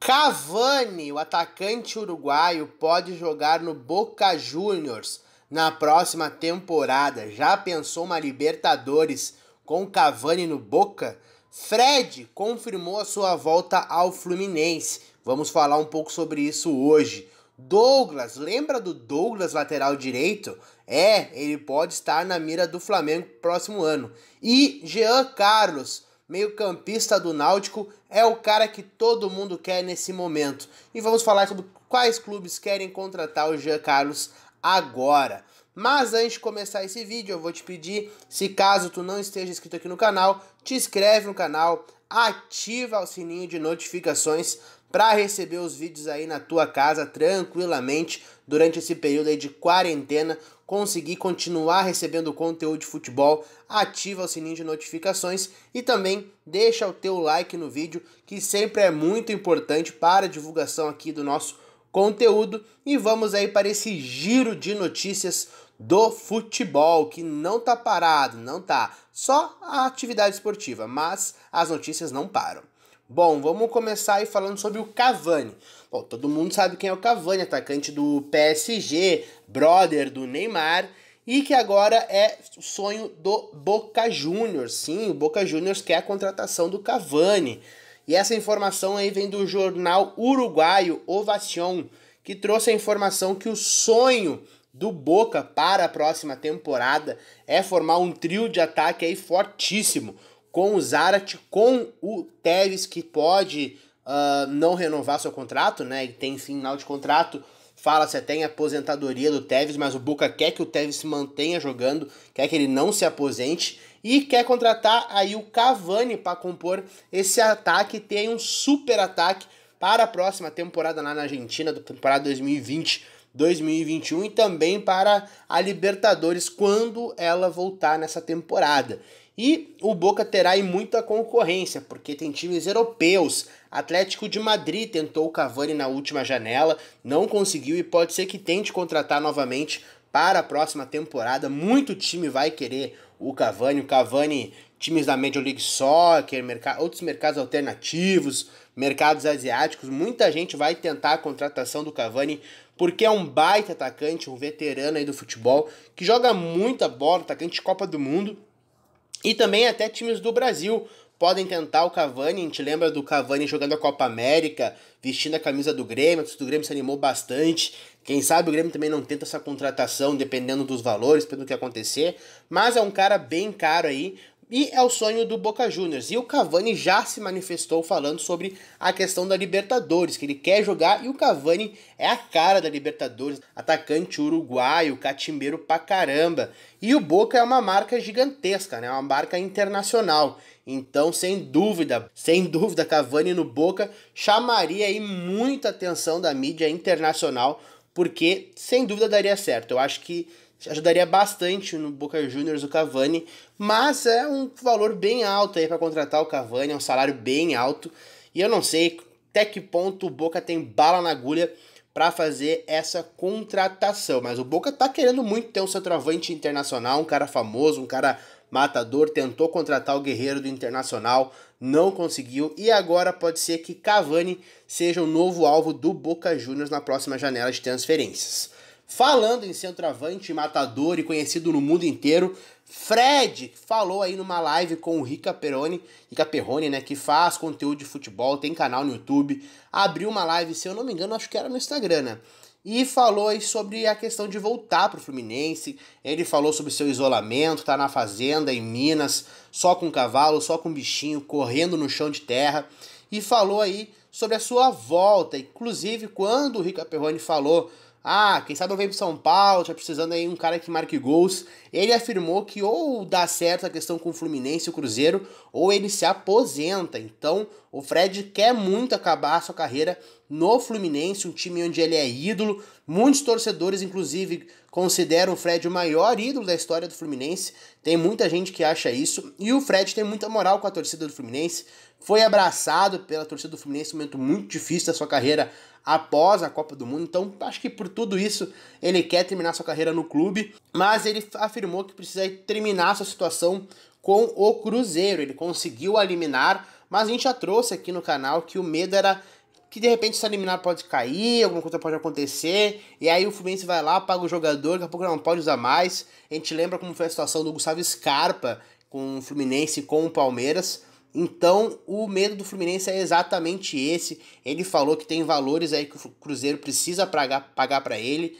Cavani, o atacante uruguaio, pode jogar no Boca Juniors na próxima temporada. Já pensou uma Libertadores com Cavani no Boca? Fred confirmou a sua volta ao Fluminense. Vamos falar um pouco sobre isso hoje. Douglas, lembra do Douglas lateral direito? É, ele pode estar na mira do Flamengo próximo ano. E Jean Carlos, meio-campista do Náutico, é o cara que todo mundo quer nesse momento. E vamos falar sobre quais clubes querem contratar o Jean Carlos agora. Mas antes de começar esse vídeo, eu vou te pedir, se caso tu não esteja inscrito aqui no canal, te inscreve no canal, ativa o sininho de notificações para receber os vídeos aí na tua casa tranquilamente durante esse período aí de quarentena, conseguir continuar recebendo conteúdo de futebol, ativa o sininho de notificações e também deixa o teu like no vídeo, que sempre é muito importante para a divulgação aqui do nosso conteúdo e vamos aí para esse giro de notícias do futebol, que não tá parado, não tá. Só a atividade esportiva, mas as notícias não param. Bom, vamos começar aí falando sobre o Cavani. Bom, todo mundo sabe quem é o Cavani, atacante do PSG, brother do Neymar, e que agora é o sonho do Boca Juniors. Sim, o Boca Juniors quer a contratação do Cavani. E essa informação aí vem do jornal uruguaio Ovacion, que trouxe a informação que o sonho do Boca para a próxima temporada é formar um trio de ataque aí fortíssimo com o Zarat, com o Tevez, que pode uh, não renovar seu contrato, né? Ele tem final de contrato, fala-se até em aposentadoria do Tevez, mas o Boca quer que o Tevez se mantenha jogando, quer que ele não se aposente e quer contratar aí o Cavani para compor esse ataque, tem um super ataque para a próxima temporada lá na Argentina, para temporada 2020. 2021 e também para a Libertadores quando ela voltar nessa temporada. E o Boca terá aí muita concorrência, porque tem times europeus. Atlético de Madrid tentou o Cavani na última janela, não conseguiu e pode ser que tente contratar novamente para a próxima temporada. Muito time vai querer o Cavani. O Cavani, times da Major League Soccer, merc outros mercados alternativos, mercados asiáticos. Muita gente vai tentar a contratação do Cavani porque é um baita atacante, um veterano aí do futebol que joga muita bola, atacante de Copa do Mundo e também até times do Brasil podem tentar o Cavani. A gente lembra do Cavani jogando a Copa América, vestindo a camisa do Grêmio. O Grêmio se animou bastante. Quem sabe o Grêmio também não tenta essa contratação, dependendo dos valores, pelo que acontecer. Mas é um cara bem caro aí, e é o sonho do Boca Juniors. E o Cavani já se manifestou falando sobre a questão da Libertadores, que ele quer jogar e o Cavani é a cara da Libertadores, atacante uruguaio, catimbeiro pra caramba. E o Boca é uma marca gigantesca, né? Uma marca internacional. Então, sem dúvida, sem dúvida, Cavani no Boca chamaria aí muita atenção da mídia internacional, porque sem dúvida daria certo. Eu acho que ajudaria bastante no Boca Juniors o Cavani, mas é um valor bem alto aí para contratar o Cavani, é um salário bem alto, e eu não sei até que ponto o Boca tem bala na agulha para fazer essa contratação, mas o Boca tá querendo muito ter um centroavante internacional, um cara famoso, um cara matador, tentou contratar o Guerreiro do Internacional, não conseguiu e agora pode ser que Cavani seja o novo alvo do Boca Juniors na próxima janela de transferências. Falando em centroavante, matador e conhecido no mundo inteiro, Fred falou aí numa live com o Rica Peroni, Rica Perrone, né, que faz conteúdo de futebol, tem canal no YouTube, abriu uma live, se eu não me engano, acho que era no Instagram, né? E falou aí sobre a questão de voltar pro Fluminense. Ele falou sobre seu isolamento, tá na fazenda em Minas, só com cavalo, só com bichinho, correndo no chão de terra. E falou aí sobre a sua volta, inclusive quando o Rica Perrone falou ah, quem sabe não vem pro São Paulo, tá precisando aí um cara que marque gols. Ele afirmou que ou dá certo a questão com o Fluminense e o Cruzeiro, ou ele se aposenta. Então, o Fred quer muito acabar a sua carreira no Fluminense, um time onde ele é ídolo. Muitos torcedores, inclusive, consideram o Fred o maior ídolo da história do Fluminense. Tem muita gente que acha isso. E o Fred tem muita moral com a torcida do Fluminense. Foi abraçado pela torcida do Fluminense, um momento muito difícil da sua carreira após a Copa do Mundo. Então, acho que por tudo isso ele quer terminar sua carreira no clube, mas ele afirmou que precisa terminar sua situação com o Cruzeiro. Ele conseguiu eliminar, mas a gente já trouxe aqui no canal que o medo era que de repente se eliminar pode cair, alguma coisa pode acontecer, e aí o Fluminense vai lá, paga o jogador, daqui a pouco não pode usar mais. A gente lembra como foi a situação do Gustavo Scarpa com o Fluminense e com o Palmeiras. Então, o medo do Fluminense é exatamente esse. Ele falou que tem valores aí que o Cruzeiro precisa pagar para ele.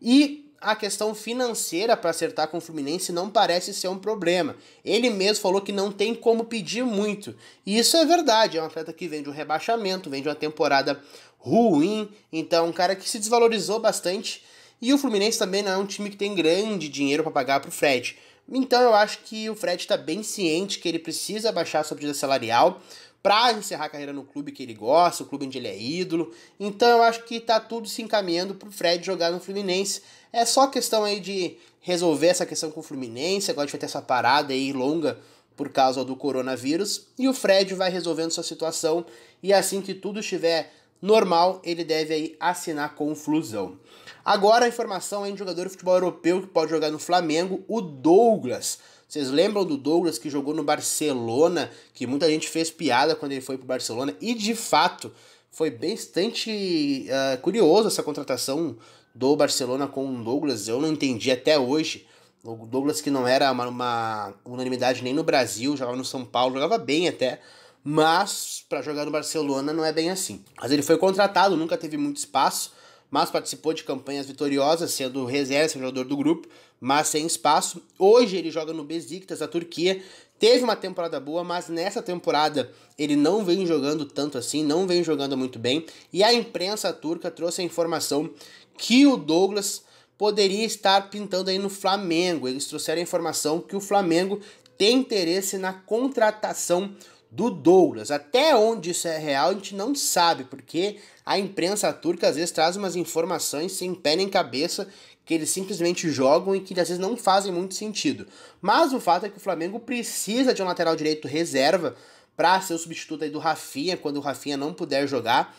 E a questão financeira para acertar com o Fluminense não parece ser um problema. Ele mesmo falou que não tem como pedir muito. E isso é verdade, é um atleta que vem de um rebaixamento, vem de uma temporada ruim, então é um cara que se desvalorizou bastante. E o Fluminense também não é um time que tem grande dinheiro para pagar para o Fred. Então eu acho que o Fred está bem ciente que ele precisa baixar sua dívida salarial para encerrar a carreira no clube que ele gosta, o clube onde ele é ídolo. Então eu acho que está tudo se encaminhando para o Fred jogar no Fluminense. É só questão aí de resolver essa questão com o Fluminense, agora a gente vai ter essa parada aí longa por causa do coronavírus, e o Fred vai resolvendo sua situação, e assim que tudo estiver normal, ele deve aí assinar com o Flusão. Agora a informação é de um jogador de futebol europeu que pode jogar no Flamengo, o Douglas. Vocês lembram do Douglas que jogou no Barcelona, que muita gente fez piada quando ele foi pro Barcelona, e de fato foi bastante uh, curioso essa contratação do Barcelona com o Douglas. Eu não entendi até hoje. O Douglas que não era uma, uma unanimidade nem no Brasil, jogava no São Paulo, jogava bem até, mas para jogar no Barcelona não é bem assim. Mas ele foi contratado, nunca teve muito espaço mas participou de campanhas vitoriosas, sendo reserva, jogador do grupo, mas sem espaço. Hoje ele joga no Besiktas, da Turquia. Teve uma temporada boa, mas nessa temporada ele não vem jogando tanto assim, não vem jogando muito bem. E a imprensa turca trouxe a informação que o Douglas poderia estar pintando aí no Flamengo. Eles trouxeram a informação que o Flamengo tem interesse na contratação do Douglas. Até onde isso é real, a gente não sabe, porque a imprensa turca às vezes traz umas informações sem pé nem cabeça que eles simplesmente jogam e que às vezes não fazem muito sentido. Mas o fato é que o Flamengo precisa de um lateral direito reserva para ser o substituto do Rafinha quando o Rafinha não puder jogar.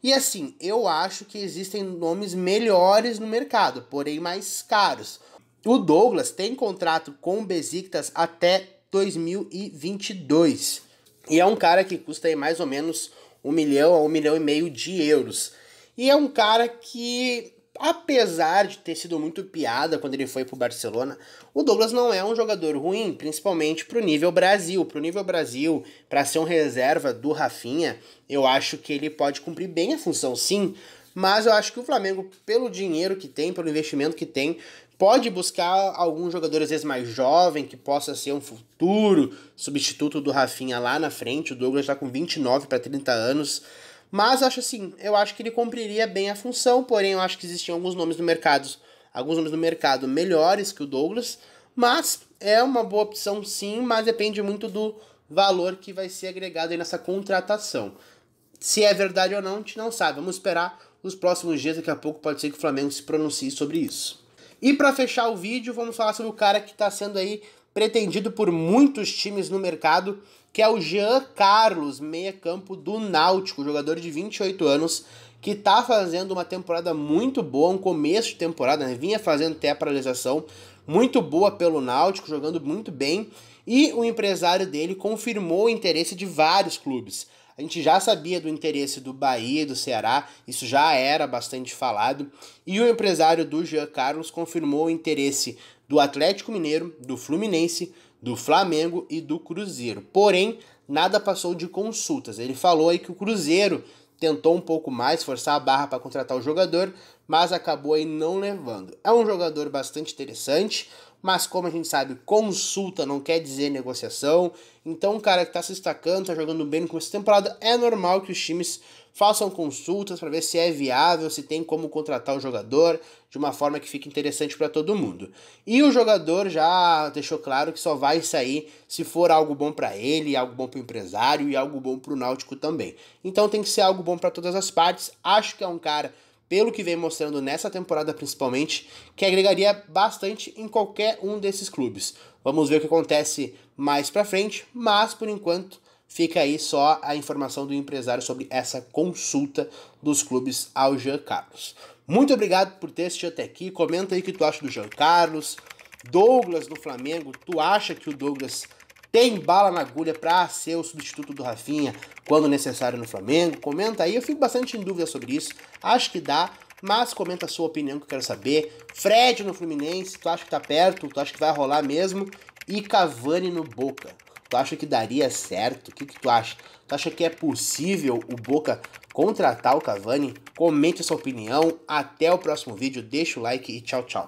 E assim, eu acho que existem nomes melhores no mercado, porém mais caros. O Douglas tem contrato com o Besiktas até 2022. E é um cara que custa aí mais ou menos um milhão a um milhão e meio de euros. E é um cara que, apesar de ter sido muito piada quando ele foi para o Barcelona, o Douglas não é um jogador ruim, principalmente para o nível Brasil. Para o nível Brasil, para ser um reserva do Rafinha, eu acho que ele pode cumprir bem a função, sim. Mas eu acho que o Flamengo, pelo dinheiro que tem, pelo investimento que tem, pode buscar algum jogador às vezes mais jovem que possa ser um futuro substituto do Rafinha lá na frente. O Douglas está com 29 para 30 anos. Mas acho assim, eu acho que ele cumpriria bem a função, porém eu acho que existiam alguns nomes no mercado, alguns nomes no mercado melhores que o Douglas, mas é uma boa opção sim, mas depende muito do valor que vai ser agregado aí nessa contratação. Se é verdade ou não, a gente não sabe. Vamos esperar os próximos dias, daqui a pouco pode ser que o Flamengo se pronuncie sobre isso. E para fechar o vídeo, vamos falar sobre o cara que está sendo aí pretendido por muitos times no mercado, que é o Jean Carlos, meia-campo do Náutico, jogador de 28 anos, que está fazendo uma temporada muito boa, um começo de temporada, né? vinha fazendo até a paralisação, muito boa pelo Náutico, jogando muito bem, e o empresário dele confirmou o interesse de vários clubes. A gente já sabia do interesse do Bahia e do Ceará, isso já era bastante falado, e o empresário do Jean Carlos confirmou o interesse do Atlético Mineiro, do Fluminense, do Flamengo e do Cruzeiro. Porém, nada passou de consultas. Ele falou aí que o Cruzeiro tentou um pouco mais, forçar a barra para contratar o jogador, mas acabou aí não levando. É um jogador bastante interessante, mas como a gente sabe, consulta não quer dizer negociação. Então, um cara que está se destacando, está jogando bem no começo da temporada, é normal que os times façam consultas para ver se é viável, se tem como contratar o jogador de uma forma que fique interessante para todo mundo. E o jogador já deixou claro que só vai sair se for algo bom para ele, algo bom para o empresário e algo bom para o Náutico também. Então tem que ser algo bom para todas as partes. Acho que é um cara pelo que vem mostrando nessa temporada principalmente, que agregaria bastante em qualquer um desses clubes. Vamos ver o que acontece mais para frente, mas por enquanto fica aí só a informação do empresário sobre essa consulta dos clubes ao Jean Carlos. Muito obrigado por ter assistido até aqui. Comenta aí o que tu acha do Jean Carlos. Douglas do Flamengo, tu acha que o Douglas tem bala na agulha para ser o substituto do Rafinha quando necessário no Flamengo? Comenta aí, eu fico bastante em dúvida sobre isso. Acho que dá, mas comenta a sua opinião que eu quero saber. Fred no Fluminense, tu acha que tá perto? Tu acha que vai rolar mesmo? E Cavani no Boca. Tu acha que daria certo? O que, que tu acha? Tu acha que é possível o Boca contratar o Cavani? Comente a sua opinião. Até o próximo vídeo. Deixa o like e tchau, tchau.